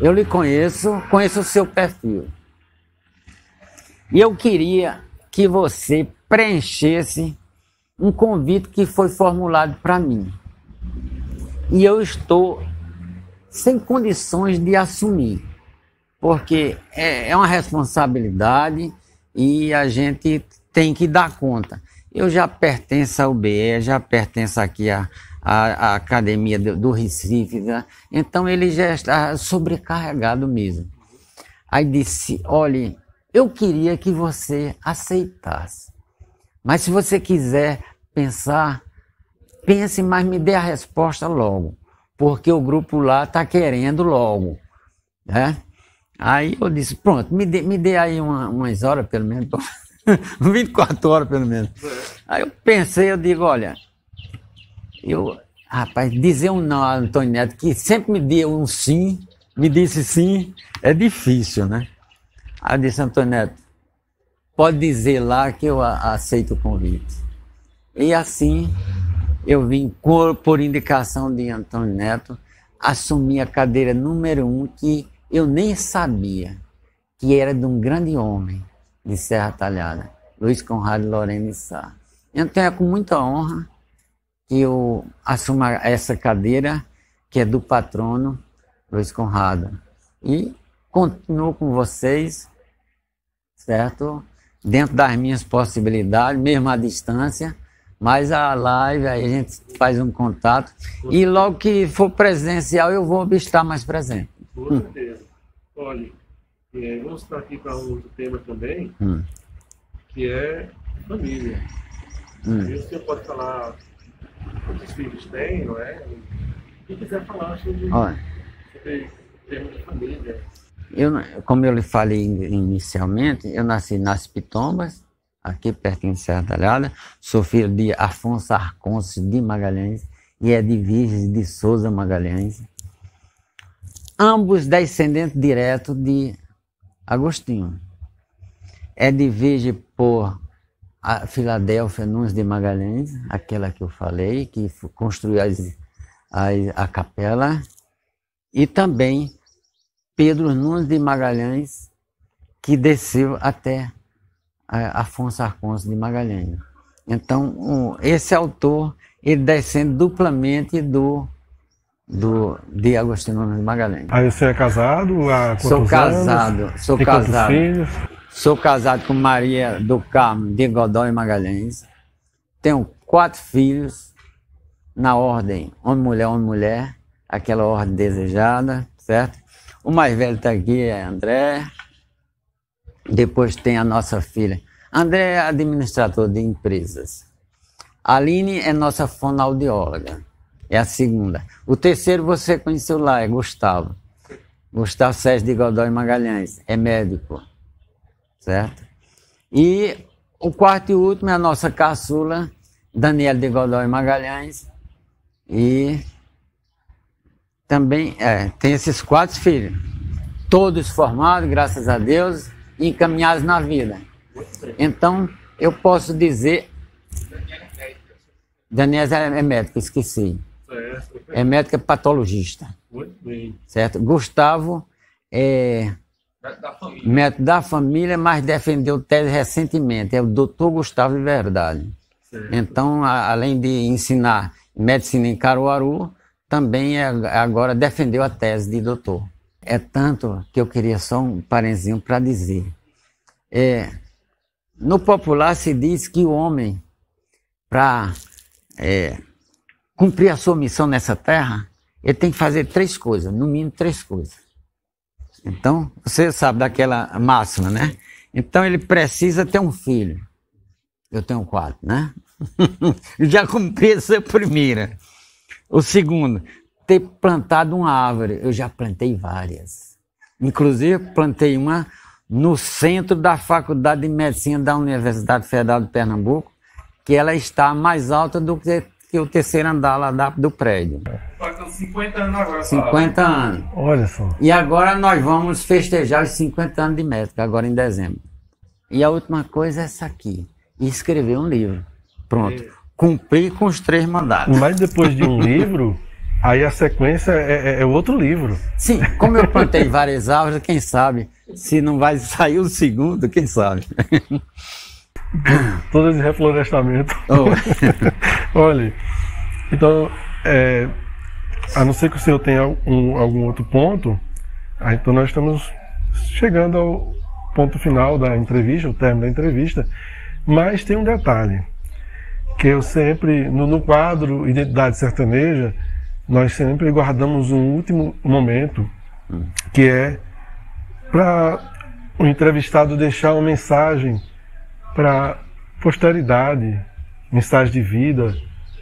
eu lhe conheço, conheço o seu perfil. E eu queria que você preenchesse um convite que foi formulado para mim. E eu estou sem condições de assumir, porque é, é uma responsabilidade e a gente tem que dar conta eu já pertenço ao BE, já pertenço aqui à, à, à Academia do, do Recife, né? então ele já está sobrecarregado mesmo. Aí disse: olhe, eu queria que você aceitasse, mas se você quiser pensar, pense, mas me dê a resposta logo, porque o grupo lá está querendo logo, né? Aí eu disse: pronto, me dê, me dê aí uma, umas horas pelo menos. 24 horas pelo menos. Aí eu pensei, eu digo, olha, eu, rapaz, dizer um não a Antônio Neto, que sempre me deu um sim, me disse sim, é difícil, né? Aí eu disse, Antônio Neto, pode dizer lá que eu aceito o convite. E assim, eu vim por indicação de Antônio Neto, assumir a cadeira número um que eu nem sabia que era de um grande homem, de Serra Talhada, Luiz Conrado Lorena de Sá. Então é com muita honra que eu assumo essa cadeira que é do patrono Luiz Conrado. E continuo com vocês, certo? Dentro das minhas possibilidades, mesmo à distância, mas a live aí a gente faz um contato e logo que for presencial eu vou estar mais presente. Com certeza. Olha, e vamos estar aqui para um tema também, hum. que é família. Hum. o senhor pode falar quantos filhos tem, não é? Quem quiser falar sobre, Olha, tema de família. Eu, como eu lhe falei inicialmente, eu nasci nas Pitombas, aqui perto de Serra Talhada, sou filho de Afonso Arconce de Magalhães e é de Virgem de Souza Magalhães, ambos descendentes diretos de Agostinho. É de Virgem por a Filadélfia, Nunes de Magalhães, aquela que eu falei, que construiu as, as, a capela, e também Pedro Nunes de Magalhães, que desceu até Afonso Arconso de Magalhães. Então, esse autor, ele descende duplamente do do, de Agostinho Nunes Magalhães. Aí você é casado? Há sou casado, anos? sou Tem casado. Filhos? Sou casado com Maria do Carmo de Godói Magalhães. Tenho quatro filhos na ordem homem, mulher, homem, mulher, aquela ordem desejada, certo? O mais velho está aqui, é André. Depois tem a nossa filha. André é administrador de empresas. Aline é nossa fonoaudióloga é a segunda. O terceiro você conheceu lá, é Gustavo. Gustavo Sérgio de Godói Magalhães, é médico, certo? E o quarto e último é a nossa caçula, Daniela de Godói Magalhães, e também é, tem esses quatro filhos, todos formados, graças a Deus, e encaminhados na vida. Então, eu posso dizer... Daniel é médico, esqueci é médica patologista. Muito bem. Certo? Gustavo é da família. médico da família, mas defendeu tese recentemente. É o doutor Gustavo de Verdade. Certo. Então, a, além de ensinar medicina em Caruaru, também é, agora defendeu a tese de doutor. É tanto que eu queria só um parenzinho para dizer. É, no popular se diz que o homem, para é, cumprir a sua missão nessa terra, ele tem que fazer três coisas, no mínimo três coisas. Então, você sabe daquela máxima, né? Então ele precisa ter um filho. Eu tenho quatro, né? Já cumpri essa primeira. O segundo, ter plantado uma árvore. Eu já plantei várias. Inclusive, plantei uma no centro da Faculdade de Medicina da Universidade Federal de Pernambuco, que ela está mais alta do que que o terceiro andar lá da, do prédio. Faltam 50 anos agora. 50 né? anos. Olha só. E agora nós vamos festejar os 50 anos de métrica, agora em dezembro. E a última coisa é essa aqui. Escrever um livro. Pronto. É. Cumprir com os três mandatos. Mas depois de um livro, aí a sequência é, é, é outro livro. Sim, como eu plantei várias árvores, quem sabe? Se não vai sair o segundo, quem sabe? todo esse reflorestamento. Oh. Olha, então, é, a não ser que o senhor tenha um, algum outro ponto, aí, ah, então nós estamos chegando ao ponto final da entrevista, o término da entrevista, mas tem um detalhe, que eu sempre, no, no quadro Identidade Sertaneja, nós sempre guardamos um último momento, que é para o entrevistado deixar uma mensagem para posteridade, mensagem de vida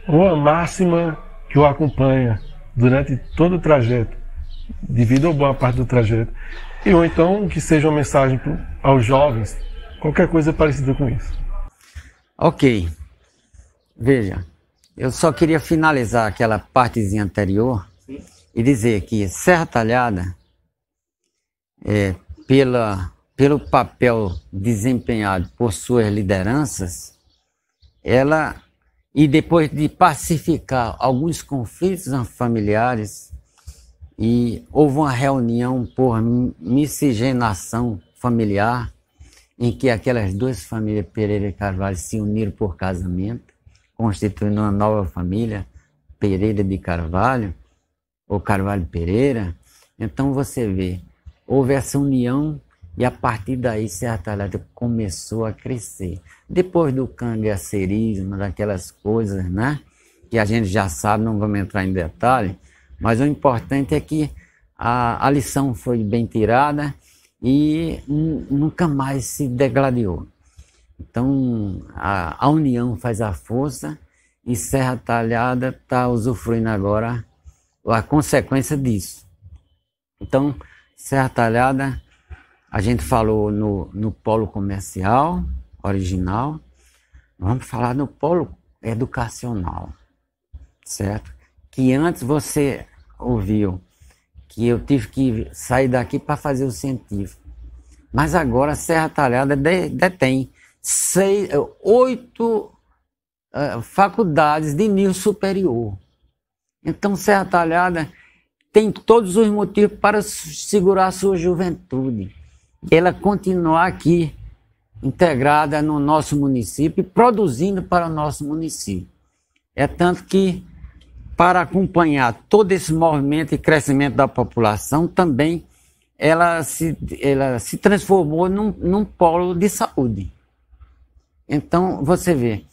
ou a máxima que o acompanha durante todo o trajeto, de vida ou boa parte do trajeto. E ou então que seja uma mensagem aos jovens, qualquer coisa parecida com isso. Ok. Veja, eu só queria finalizar aquela partezinha anterior e dizer que Serra Talhada, é, pela, pelo papel desempenhado por suas lideranças, ela e depois de pacificar alguns conflitos familiares e houve uma reunião por miscigenação familiar em que aquelas duas famílias Pereira e Carvalho se uniram por casamento, constituindo uma nova família Pereira de Carvalho ou Carvalho Pereira. Então você vê, houve essa união e a partir daí Serra Talhada começou a crescer. Depois do candiacerismo, daquelas coisas, né? Que a gente já sabe, não vamos entrar em detalhe, mas o importante é que a, a lição foi bem tirada e nunca mais se degladiou. Então, a, a união faz a força e Serra Talhada está usufruindo agora a consequência disso. Então, Serra Talhada, a gente falou no, no polo comercial, original, vamos falar no polo educacional, certo? Que antes você ouviu que eu tive que sair daqui para fazer o científico. Mas agora a Serra Talhada detém seis, oito uh, faculdades de nível superior. Então Serra Talhada tem todos os motivos para segurar a sua juventude. Ela continuar aqui integrada no nosso município, produzindo para o nosso município. É tanto que, para acompanhar todo esse movimento e crescimento da população, também ela se, ela se transformou num, num polo de saúde. Então, você vê,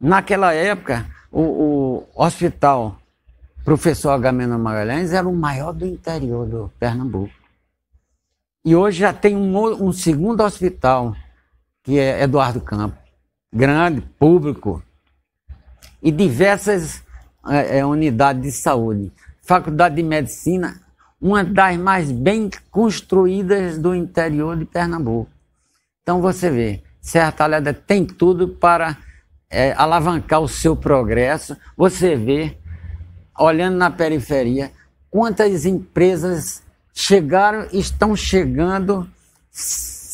naquela época, o, o hospital Professor Agamemnon Magalhães era o maior do interior do Pernambuco. E hoje já tem um, um segundo hospital que é Eduardo Campos. Grande, público. E diversas é, é, unidades de saúde. Faculdade de Medicina, uma das mais bem construídas do interior de Pernambuco. Então você vê, Serra Talhada tem tudo para é, alavancar o seu progresso. Você vê, olhando na periferia, quantas empresas chegaram, estão chegando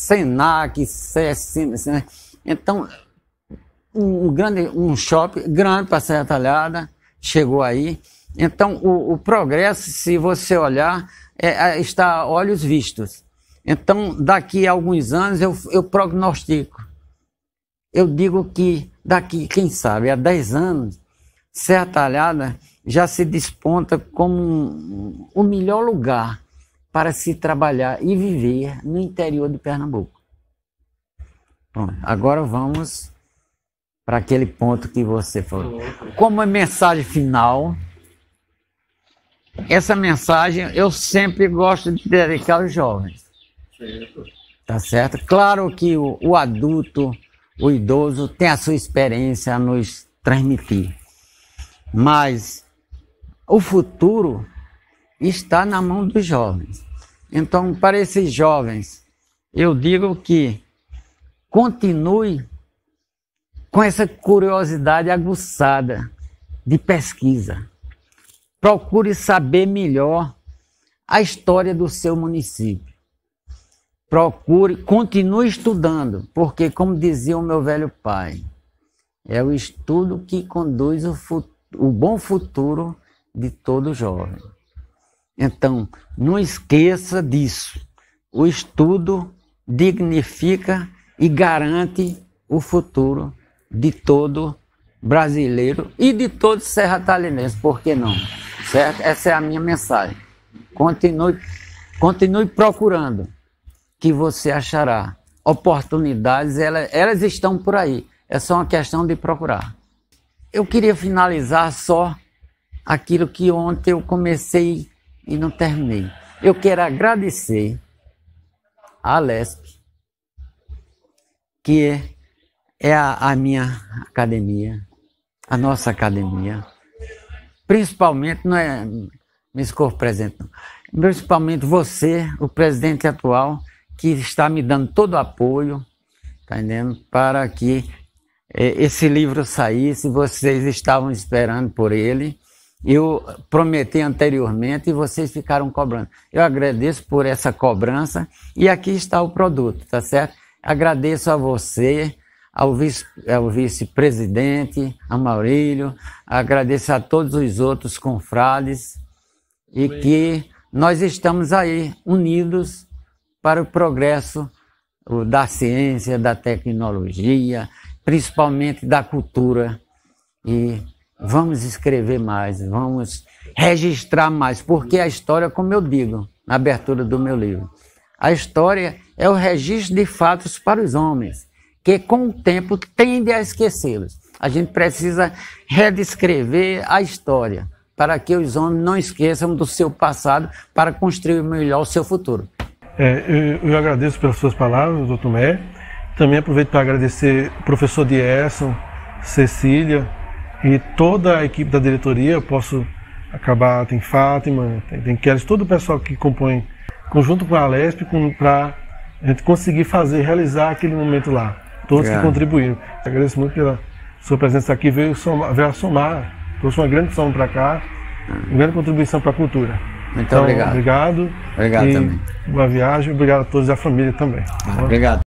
Senac, CES, né? Então, um grande um shopping grande para Serra Talhada chegou aí. Então, o, o progresso, se você olhar, é, é, está a olhos vistos. Então, daqui a alguns anos, eu, eu prognostico. Eu digo que daqui, quem sabe, a 10 anos, Serra Talhada já se desponta como um, o melhor lugar para se trabalhar e viver no interior de Pernambuco. Bom, agora vamos para aquele ponto que você falou. Como é mensagem final, essa mensagem eu sempre gosto de dedicar aos jovens. Tá certo? Claro que o, o adulto, o idoso, tem a sua experiência a nos transmitir. Mas o futuro está na mão dos jovens. Então, para esses jovens, eu digo que continue com essa curiosidade aguçada de pesquisa. Procure saber melhor a história do seu município. Procure, continue estudando, porque, como dizia o meu velho pai, é o estudo que conduz o, futuro, o bom futuro de todo jovem. Então, não esqueça disso. O estudo dignifica e garante o futuro de todo brasileiro e de todo Talinense, por que não? Certo? Essa é a minha mensagem. Continue, continue procurando, que você achará. Oportunidades, elas, elas estão por aí. É só uma questão de procurar. Eu queria finalizar só aquilo que ontem eu comecei e não terminei. Eu quero agradecer a LESP, que é, é a, a minha academia, a nossa academia, principalmente, não é me escorro presente, não. principalmente você, o presidente atual, que está me dando todo o apoio, tá entendendo? Para que eh, esse livro saísse, vocês estavam esperando por ele, eu prometi anteriormente e vocês ficaram cobrando. Eu agradeço por essa cobrança e aqui está o produto, tá certo? Agradeço a você, ao, vice, ao vice-presidente, a Maurílio, agradeço a todos os outros confrades e Amém. que nós estamos aí unidos para o progresso da ciência, da tecnologia, principalmente da cultura e Vamos escrever mais, vamos registrar mais, porque a história, como eu digo na abertura do meu livro, a história é o registro de fatos para os homens, que com o tempo tende a esquecê-los. A gente precisa redescrever a história para que os homens não esqueçam do seu passado para construir melhor o seu futuro. É, eu, eu, agradeço pelas suas palavras, doutor Mé. Também aproveito para agradecer o professor Dierson, Cecília, e toda a equipe da diretoria, eu posso acabar, tem Fátima, tem, tem Keres, todo o pessoal que compõe, conjunto com a Lesp, para a gente conseguir fazer, realizar aquele momento lá. Todos é. que contribuíram. Agradeço muito pela sua presença aqui, veio, somar, veio a somar, trouxe uma grande soma para cá, uma grande contribuição para a cultura. Muito então, obrigado. Obrigado. Obrigado também. Boa viagem, obrigado a todos a família também. Ah, obrigado.